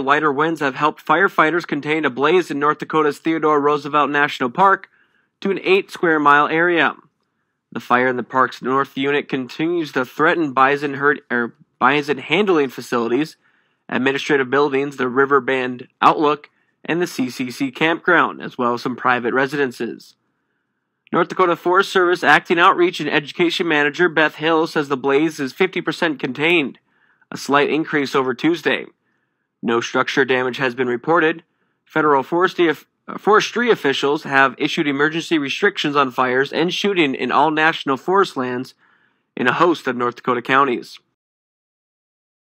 Lighter winds have helped firefighters contain a blaze in North Dakota's Theodore Roosevelt National Park to an 8 square mile area. The fire in the park's north unit continues to threaten bison herd er, bison handling facilities, administrative buildings, the River Band Outlook, and the CCC campground, as well as some private residences. North Dakota Forest Service Acting Outreach and Education Manager Beth Hill says the blaze is 50% contained, a slight increase over Tuesday. No structure damage has been reported. Federal forestry, uh, forestry officials have issued emergency restrictions on fires and shooting in all national forest lands in a host of North Dakota counties.